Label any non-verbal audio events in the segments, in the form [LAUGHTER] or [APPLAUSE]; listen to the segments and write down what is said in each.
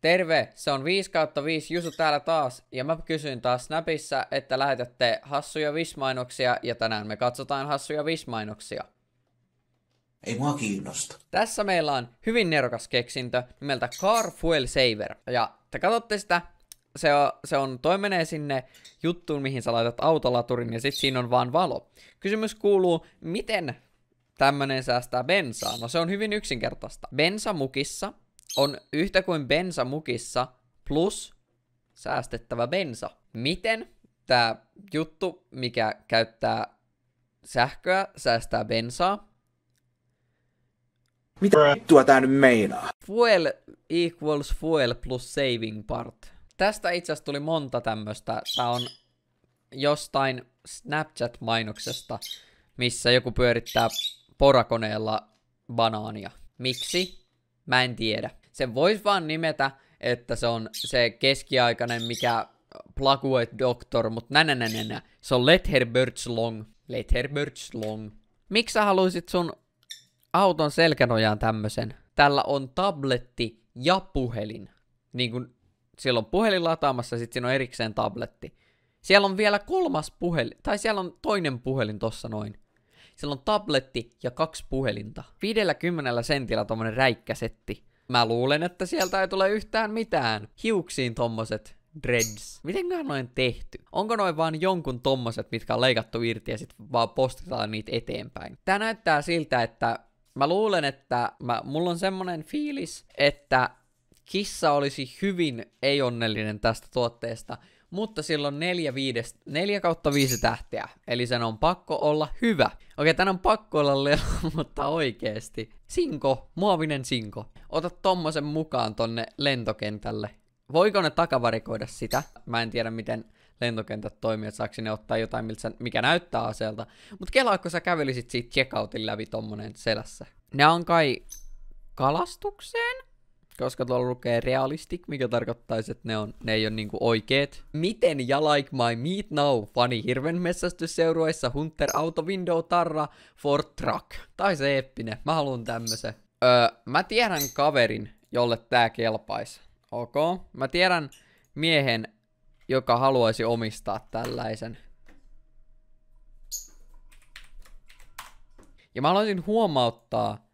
Terve, se on 5 kautta 5 Jusu täällä taas, ja mä kysyn taas Snapissa, että lähetätte hassuja vismainoksia, ja tänään me katsotaan hassuja vismainoksia. Ei mua kiinnosta. Tässä meillä on hyvin nerokas keksintö nimeltä Car Fuel Saver, ja te katsotte sitä, se on, se on, toi menee sinne juttuun, mihin sä laitat autolaturin, ja sit siinä on vaan valo. Kysymys kuuluu, miten tämmönen säästää bensaa? No se on hyvin yksinkertaista. Bensamukissa on yhtä kuin bensa mukissa plus säästettävä bensa. Miten tämä juttu, mikä käyttää sähköä, säästää bensaa? Mitä vittua tää nyt meinaa? Fuel equals fuel plus saving part. Tästä itse asiassa tuli monta tämmöstä. Tää on jostain Snapchat-mainoksesta, missä joku pyörittää porakoneella banaania. Miksi? Mä en tiedä. Sen voisi vaan nimetä, että se on se keskiaikainen, mikä Plague Doctor, mutta nänänänänä. Se on Let Her Birds Long. Let Her Birds Long. Miksi sä haluisit sun auton selkänojaan tämmösen? Tällä on tabletti ja puhelin. Niin kun siellä on puhelin lataamassa, sit siinä on erikseen tabletti. Siellä on vielä kolmas puhelin, tai siellä on toinen puhelin tossa noin. Siellä on tabletti ja kaksi puhelinta. 50 sentillä tommonen räikkäsetti. Mä luulen, että sieltä ei tule yhtään mitään. Hiuksiin tommoset dreads. Mitenköhän noin tehty? Onko noin vaan jonkun tommoset, mitkä on leikattu irti ja sit vaan postitaan niitä eteenpäin? Tää näyttää siltä, että mä luulen, että mä, mulla on semmonen fiilis, että Kissa olisi hyvin ei-onnellinen tästä tuotteesta, mutta sillä on 4, 5, 4 kautta 5 tähteä, eli sen on pakko olla hyvä. Okei, tän on pakko olla lelu, [LAUGHS] mutta oikeesti. Sinko, muovinen sinko. Ota tommosen mukaan tonne lentokentälle. Voiko ne takavarikoida sitä? Mä en tiedä miten lentokentät toimii, että saaks ne ottaa jotain, miltä, mikä näyttää aseelta. Mutta kelaako sä kävelisit siitä checkoutin läpi tommonen selässä? Ne on kai kalastukseen? koska tuolla lukee realistic, mikä tarkoittaisi, että ne, on, ne ei ole niinku oikeet. Miten ja like my meat now, Funny hirven messästysseurueissa, Hunter Auto Window Tarra for Truck. Tai se eppinen, mä haluan tämmösen. Öö, mä tiedän kaverin, jolle tää kelpaisi. Ok, mä tiedän miehen, joka haluaisi omistaa tällaisen. Ja mä haluaisin huomauttaa,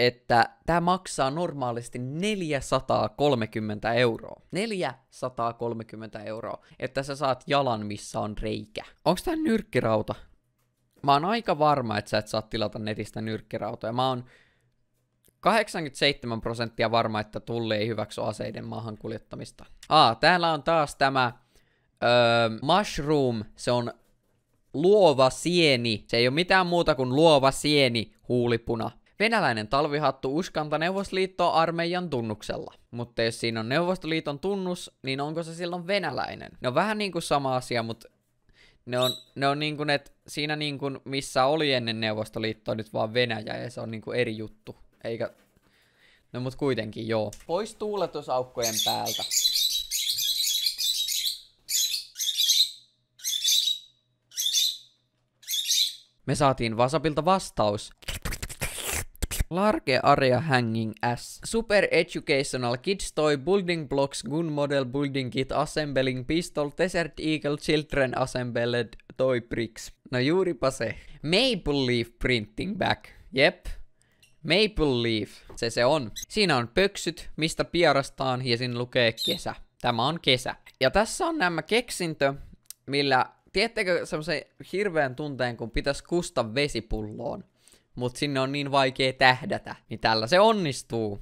että tämä maksaa normaalisti 430 euroa. 430 euroa, että sä saat jalan, missä on reikä. Onko tämä nyrkkirauta? Mä oon aika varma, että sä et saa tilata netistä nyrkkirautoja. Mä oon 87 prosenttia varma, että tulli ei hyväksy aseiden maahan kuljettamista. Aa, täällä on taas tämä öö, mushroom, se on luova sieni. Se ei ole mitään muuta kuin luova sieni huulipuna. Venäläinen talvihattu uskanta Neuvostoliittoa armeijan tunnuksella. Mutta jos siinä on Neuvostoliiton tunnus, niin onko se silloin venäläinen? No vähän vähän niinku sama asia, mutta ne on, ne on niin kuin, että siinä niin kuin, missä oli ennen Neuvostoliittoa, nyt vaan Venäjä, ja se on niin kuin eri juttu. Eikä, no mut kuitenkin joo. Pois tuuletusaukkojen päältä. Me saatiin Vasapilta vastaus, Large Area Hanging S. Super Educational Kids Toy Building Blocks Gun Model Building Kit Assembling Pistol Desert Eagle Children Assembled Toy Bricks. No juuripa se. Maple Leaf Printing Back. Jep. Maple Leaf. Se se on. Siinä on pöksyt, mistä pierastaan ja siinä lukee kesä. Tämä on kesä. Ja tässä on nämä keksintö, millä, tiettekö semmoisen hirveän tunteen, kun pitäisi kusta vesipulloon mutta sinne on niin vaikea tähdätä. Niin tällä se onnistuu.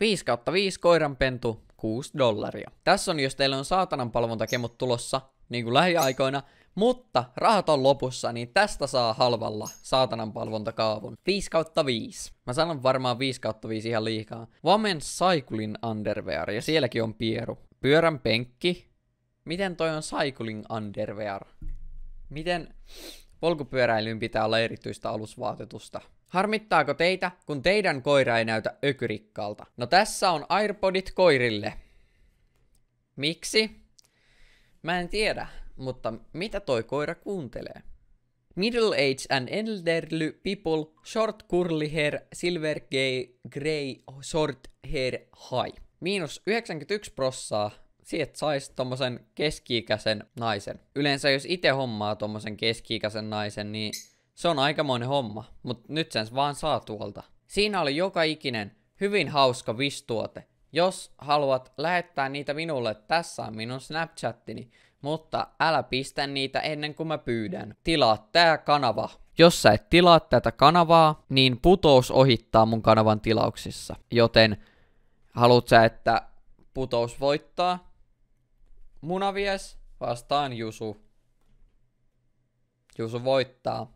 5 kautta 5 koiranpentu, 6 dollaria. Tässä on, jos teillä on saatanan palvontakemut tulossa, niin kuin lähiaikoina, mutta rahat on lopussa, niin tästä saa halvalla saatanan palvontakaavun. 5 kautta 5. Mä sanon varmaan 5 kautta 5 ihan liikaa. Vamen Cycling Underwear, ja sielläkin on pieru. Pyörän penkki. Miten toi on Cycling Underwear? Miten... Polkupyöräilyyn pitää olla erityistä alusvaatetusta. Harmittaako teitä, kun teidän koira ei näytä ökyrikkaalta? No tässä on Airpodit koirille. Miksi? Mä en tiedä, mutta mitä toi koira kuuntelee? Middle age and elderly people, short curly hair, silver gay, grey short hair high. Miinus 91 prossaa siitä saisi tommosen keski-ikäisen naisen. Yleensä jos itse hommaa tommosen keski-ikäisen naisen, niin se on aikamoinen homma, mutta nyt sen vaan saa tuolta. Siinä oli joka ikinen hyvin hauska vistuote. Jos haluat lähettää niitä minulle, tässä on minun Snapchattini, mutta älä pistä niitä ennen kuin mä pyydän. Tilaa tää kanava. Jos sä et tilaa tätä kanavaa, niin putous ohittaa mun kanavan tilauksissa. Joten haluat sä, että putous voittaa, Munavies vastaan Jusu. Jusu voittaa.